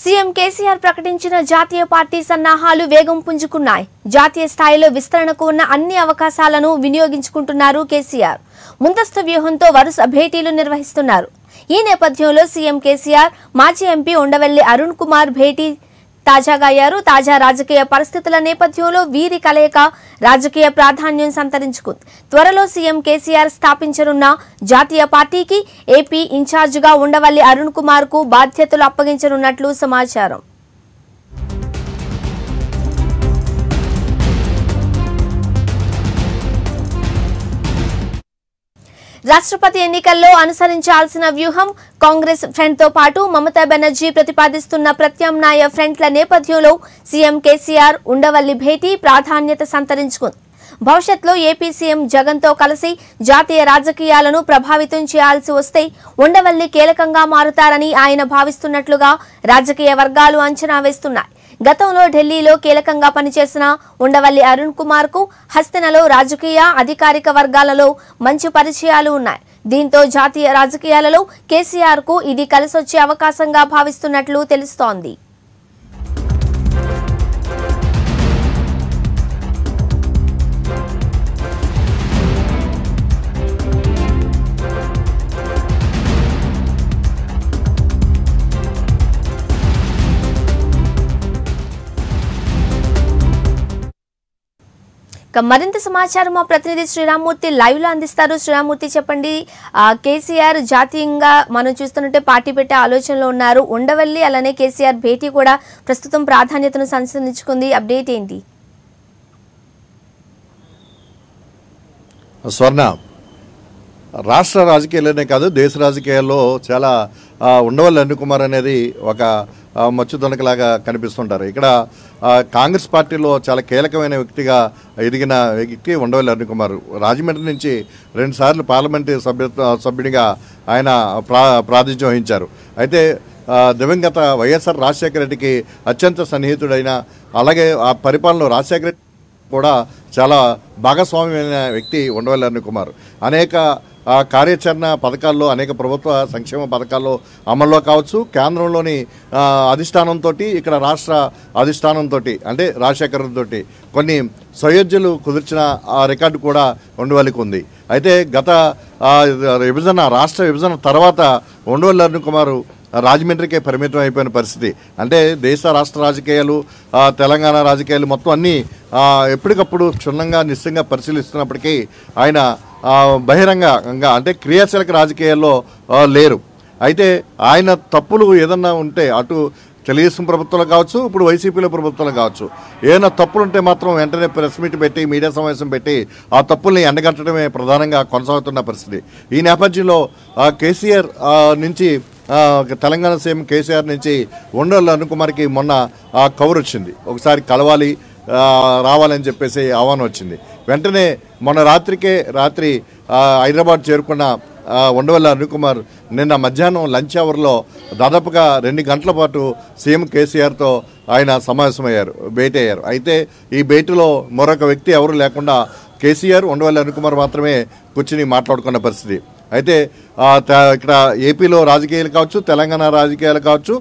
CM KCR ప్రకటించిన జాతీయ party సన్నాహాలు వేగం పుంజుకున్నాయి జాతీయ స్థాయిలో విస్తరణకు ఉన్న అన్ని అవకాశాలను వినియోగించుకుంటున్నారు కేసీఆర్ ముందస్తు వ్యూహంతో వరుస భేటీలు నిర్వహిస్తున్నారు ఈ నేపథ్యంలో సీఎం కేసీఆర్ మాజీ ఎంపీ ఉండవల్లి అరుణ్ కుమార్ భేటీ తాజాగా అయ్యారు తాజా రాజకీయ పరిస్థితుల నేపథ్యంలో వీరి కలయిక రాజకీయ ప్రాధాన్యం సంతరించుకుంది త్వరలో సీఎం కేసీఆర్ స్థాపించనున్న జాతీయ పార్టీకి ఏపీ ఇన్ఛార్జిగా ఉండవల్లి అరుణ్ కుమార్ కు బాధ్యతలు అప్పగించనున్నట్లు సమాచారం రాష్ట్రపతి ఎన్నికల్లో అనుసరించాల్సిన వ్యూహం కాంగ్రెస్ తో పాటు మమతా బెనర్జీ ప్రతిపాదిస్తున్న ప్రత్యామ్నాయ ఫ్రంట్ల నేపథ్యంలో సీఎం కేసీఆర్ ఉండవల్లి భేటీ ప్రాధాన్యత సంతరించుకుంది భవిష్యత్లో ఏపీ సీఎం జగన్తో కలిసి జాతీయ రాజకీయాలను ప్రభావితం చేయాల్సి వస్తే ఉండవల్లి కీలకంగా మారుతారని ఆయన భావిస్తున్నట్లుగా రాజకీయ వర్గాలు అంచనా వేస్తున్నాయి గతంలో ఢిల్లీలో కీలకంగా పనిచేసిన ఉండవల్లి అరుణ్ కుమార్ కు హస్తనలో రాజకీయ అధికారిక వర్గాలలో మంచి పరిచయాలు ఉన్నాయి దీంతో జాతీయ రాజకీయాలలో కేసీఆర్ కు ఇది కలిసొచ్చే అవకాశంగా భావిస్తున్నట్లు తెలుస్తోంది మరింత సమాచారం మా ప్రతినిధి శ్రీరామ్మూర్తి లైవ్ లో అందిస్తారు శ్రీరామ్మూర్తి చెప్పండి కేసీఆర్ జాతీయంగా మనం చూస్తున్నట్టే పార్టీ పెట్టే ఆలోచనలో ఉన్నారు ఉండవల్లి అలానే కేసీఆర్ భేటీ కూడా ప్రస్తుతం ప్రాధాన్యతను సంసరించుకుంది అప్డేట్ ఏంటి స్వర్ణ రాష్ట్ర రాజకీయాలనే కాదు దేశ రాజకీయాల్లో చాలా ఉండవల్లి అరుణ్ కుమార్ అనేది ఒక మచ్చుదొనకలాగా కనిపిస్తుంటారు ఇక్కడ కాంగ్రెస్ పార్టీలో చాలా కీలకమైన వ్యక్తిగా ఎదిగిన వ్యక్తి ఉండవల్లి అరుణ్ కుమార్ రాజమండ్రి నుంచి రెండుసార్లు పార్లమెంటు సభ్య సభ్యునిగా ఆయన ప్రా వహించారు అయితే దివంగత వైఎస్ఆర్ రాజశేఖర రెడ్డికి అత్యంత సన్నిహితుడైన అలాగే ఆ పరిపాలనలో రాజశేఖర రెడ్డి కూడా చాలా భాగస్వామ్యమైన వ్యక్తి ఉండవల్లి అరుణ్ కుమార్ అనేక ఆ కార్యాచరణ పథకాల్లో అనేక ప్రభుత్వ సంక్షేమ పథకాల్లో అమల్లో కావచ్చు కేంద్రంలోని అధిష్టానంతో ఇక్కడ రాష్ట్ర అధిష్టానంతో అంటే రాజశేఖరంతో కొన్ని సయోధ్యలు కుదిర్చిన ఆ రికార్డు కూడా ఉండవలకి ఉంది అయితే గత విభజన రాష్ట్ర విభజన తర్వాత ఉండవల్లి అరుణ్ కుమారు రాజమండ్రికే పరిమితం అయిపోయిన పరిస్థితి అంటే దేశ రాష్ట్ర రాజకీయాలు తెలంగాణ రాజకీయాలు మొత్తం అన్నీ ఎప్పటికప్పుడు క్షుణ్ణంగా నిశ్చయంగా పరిశీలిస్తున్నప్పటికీ ఆయన బహిరంగంగా అంటే క్రియాశీలక రాజకీయాల్లో లేరు అయితే ఆయన తప్పులు ఏదన్నా ఉంటే అటు తెలుగుదేశం ప్రభుత్వాలు కావచ్చు ఇప్పుడు వైసీపీలో ప్రభుత్వాలు కావచ్చు ఏదైనా తప్పులుంటే మాత్రం వెంటనే ప్రెస్ మీట్ పెట్టి మీడియా సమావేశం పెట్టి ఆ తప్పుల్ని ఎండగట్టడమే ప్రధానంగా కొనసాగుతున్న పరిస్థితి ఈ నేపథ్యంలో కేసీఆర్ నుంచి తెలంగాణ సీఎం కేసీఆర్ నుంచి ఉండల్ అనుకుమార్కి మొన్న కవర్ వచ్చింది ఒకసారి కలవాలి రావాలని చెప్పేసి ఆహ్వానం వచ్చింది వెంటనే మొన్న రాత్రికే రాత్రి హైదరాబాద్ చేరుకున్న ఉండవల్ల అనిల్కుమార్ నిన్న మధ్యాహ్నం లంచ్ అవర్లో దాదాపుగా రెండు గంటల పాటు సీఎం కేసీఆర్తో ఆయన సమావేశమయ్యారు భేటీ అయ్యారు అయితే ఈ భేటీలో మరొక వ్యక్తి ఎవరు లేకుండా కేసీఆర్ ఉండవల్లి అనిల్కుమార్ మాత్రమే కూర్చుని మాట్లాడుకున్న పరిస్థితి అయితే ఇక్కడ ఏపీలో రాజకీయాలు కావచ్చు తెలంగాణ రాజకీయాలు కావచ్చు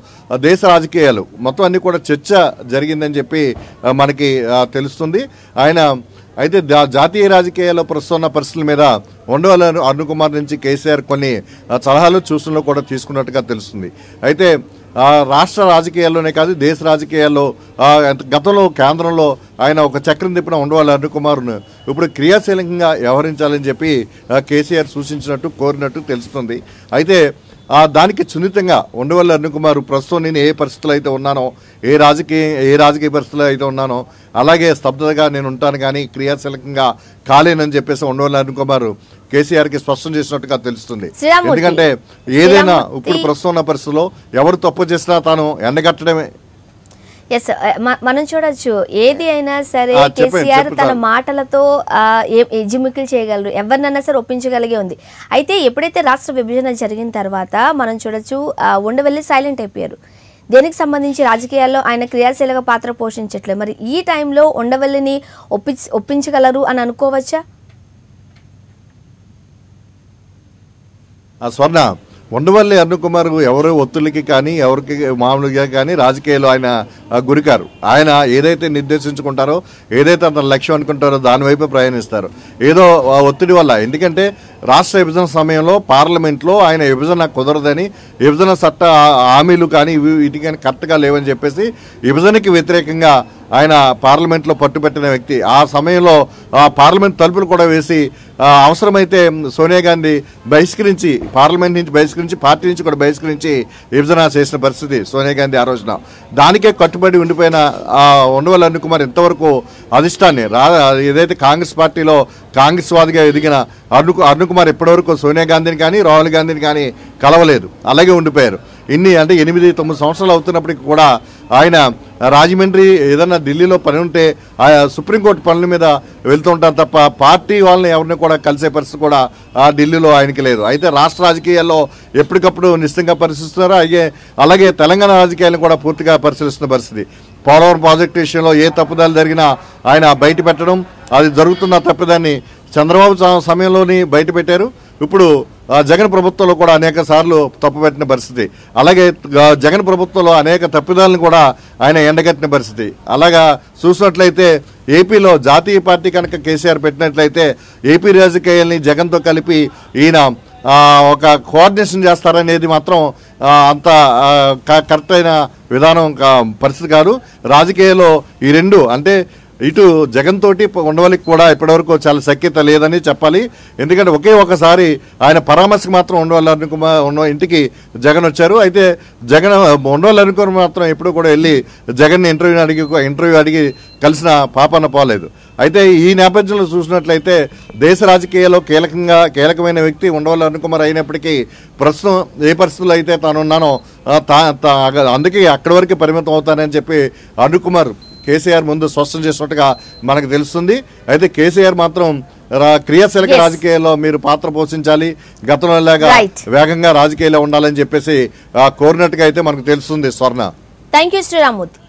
దేశ రాజకీయాలు మొత్తం అన్నీ కూడా చర్చ జరిగిందని చెప్పి మనకి తెలుస్తుంది ఆయన అయితే జాతీయ రాజకీయాల్లో ప్రస్తుతం ఉన్న పరిస్థితుల మీద ఉండవల అరుణ్ కుమార్ నుంచి కేసీఆర్ కొన్ని సలహాలు సూచనలు కూడా తీసుకున్నట్టుగా తెలుస్తుంది అయితే రాష్ట్ర రాజకీయాల్లోనే కాదు దేశ రాజకీయాల్లో గతంలో కేంద్రంలో ఆయన ఒక చక్రం తిప్పిన ఉండవాలి అరుణ్ కుమార్ను ఇప్పుడు క్రియాశీలంగా వ్యవహరించాలని చెప్పి కేసీఆర్ సూచించినట్టు కోరినట్టు తెలుస్తుంది అయితే దానికి సున్నితంగా ఉండవల్లి అరుణ్ కుమార్ ప్రస్తుతం నేను ఏ పరిస్థితులు అయితే ఉన్నానో ఏ రాజకీయ ఏ రాజకీయ పరిస్థితులు అయితే ఉన్నానో అలాగే స్తబ్దతగా నేను ఉంటాను కానీ క్రియాశీలకంగా కాలేనని చెప్పేసి ఉండవల్లి అరుణ్ కుమార్ కేసీఆర్కి స్పష్టం చేసినట్టుగా తెలుస్తుంది ఎందుకంటే ఏదైనా ఇప్పుడు ప్రస్తుతం ఉన్న పరిస్థితుల్లో ఎవరు తప్పు చేసినా తాను ఎండగట్టడమే ఎస్ uh, మనం చూడొచ్చు ఏది అయినా సరే కేసీఆర్ తన మాటలతో జిమ్మికిల్ చేయగలరు ఎవరినైనా సరే ఒప్పించగలిగే ఉంది అయితే ఎప్పుడైతే రాష్ట్ర విభజన జరిగిన తర్వాత మనం చూడొచ్చు ఉండవెళ్ళి సైలెంట్ అయిపోయారు దేనికి సంబంధించి రాజకీయాల్లో ఆయన క్రియాశీలక పాత్ర పోషించట్లేదు మరి ఈ టైంలో ఉండవల్లిని ఒప్పి ఒప్పించగలరు అని అనుకోవచ్చా స్వర్ణ ఉండవల్లి అరుణ్ కుమార్ ఎవరో ఒత్తులకి కానీ ఎవరికి మామూలుగా కానీ రాజకీయాలు ఆయన గురికారు ఆయన ఏదైతే నిర్దేశించుకుంటారో ఏదైతే అతను లక్ష్యం అనుకుంటారో దానివైపు ప్రయాణిస్తారు ఏదో ఒత్తిడి వల్ల ఎందుకంటే రాష్ట్ర విభజన సమయంలో పార్లమెంట్లో ఆయన విభజన కుదరదని విభజన చట్ట హామీలు కానీ ఇవి ఇటు కానీ కరెక్ట్గా లేవని చెప్పేసి విభజనకి వ్యతిరేకంగా ఆయన పార్లమెంట్లో పట్టుబెట్టిన వ్యక్తి ఆ సమయంలో పార్లమెంట్ తలుపులు కూడా వేసి అవసరమైతే సోనియా గాంధీ బహిష్కరించి పార్లమెంట్ నుంచి బహిష్కరించి పార్టీ నుంచి కూడా బహిష్కరించి విభజన చేసిన పరిస్థితి సోనియా గాంధీ ఆ రోజున దానికే కట్టుబడి ఉండిపోయిన ఉండవల్ అరుణ్ కుమార్ ఇంతవరకు అధిష్టాన్ని రా ఏదైతే కాంగ్రెస్ పార్టీలో కాంగ్రెస్ వాదిగా ఎదిగిన అరుణ్ అరుణ్ కుమార్ ఇప్పటివరకు సోనియా గాంధీని కానీ రాహుల్ గాంధీని కానీ కలవలేదు అలాగే ఉండిపోయారు ఇన్ని అంటే ఎనిమిది తొమ్మిది సంవత్సరాలు అవుతున్నప్పటికీ కూడా ఆయన రాజమండ్రి ఏదన్నా ఢిల్లీలో పని ఉంటే ఆయా సుప్రీంకోర్టు పనుల మీద వెళ్తుంటారు తప్ప పార్టీ వాళ్ళని ఎవరిని కూడా కలిసే పరిస్థితి కూడా ఆ ఢిల్లీలో ఆయనకి లేదు అయితే రాష్ట్ర రాజకీయాల్లో ఎప్పటికప్పుడు నిశ్చితంగా పరిశీలిస్తున్నారు అయ్యే అలాగే తెలంగాణ రాజకీయాలను కూడా పూర్తిగా పరిశీలిస్తున్న పరిస్థితి పోలవరం ప్రాజెక్టు విషయంలో ఏ తప్పుదాలు జరిగినా ఆయన బయట పెట్టడం అది జరుగుతున్న తప్పిదాన్ని చంద్రబాబు సమయంలోని బయట పెట్టారు ఇప్పుడు జగన్ ప్రభుత్వంలో కూడా అనేక సార్లు తప్పుపెట్టిన పరిస్థితి అలాగే జగన్ ప్రభుత్వంలో అనేక తప్పిదాలను కూడా ఆయన ఎండగట్టిన పరిస్థితి అలాగా చూసినట్లయితే ఏపీలో జాతీయ పార్టీ కనుక కేసీఆర్ పెట్టినట్లయితే ఏపీ రాజకీయాల్ని జగన్తో కలిపి ఈయన ఒక కోఆర్డినేషన్ చేస్తారనేది మాత్రం అంత కరెక్ట్ అయిన విధానం పరిస్థితి కాదు రాజకీయాల్లో ఈ రెండు అంటే ఇటు జగన్ తోటి ఉండవలికి కూడా ఇప్పటివరకు చాలా సఖ్యత లేదని చెప్పాలి ఎందుకంటే ఒకే ఒకసారి ఆయన పరామర్శకు మాత్రం ఉండవల్లి అరుణ్ ఉన్న ఇంటికి జగన్ వచ్చారు అయితే జగన్ ఉండవల్లి అరుణ్ మాత్రం ఎప్పుడు కూడా వెళ్ళి జగన్ ఇంటర్వ్యూ అడిగి ఇంటర్వ్యూ అడిగి కలిసిన పాపన పోలేదు అయితే ఈ నేపథ్యంలో చూసినట్లయితే దేశ రాజకీయాల్లో కీలకంగా కీలకమైన వ్యక్తి ఉండవల్లి అరుణ్ కుమార్ అయినప్పటికీ ప్రస్తుతం ఏ పరిస్థితుల్లో అయితే తానున్నానో తా అందుకే అక్కడి వరకు పరిమితం అవుతానని చెప్పి అనుకుమార్ కేసీఆర్ ముందు స్పష్టం చేసినట్టుగా మనకు తెలుస్తుంది అయితే కేసీఆర్ మాత్రం క్రియాశీలక రాజకీయాల్లో మీరు పాత్ర పోషించాలి గతంలో లాగా వేగంగా రాజకీయాల్లో ఉండాలని చెప్పేసి కోరినట్టుగా అయితే మనకు తెలుస్తుంది స్వర్ణ థ్యాంక్ యూ శ్రీరామూర్తి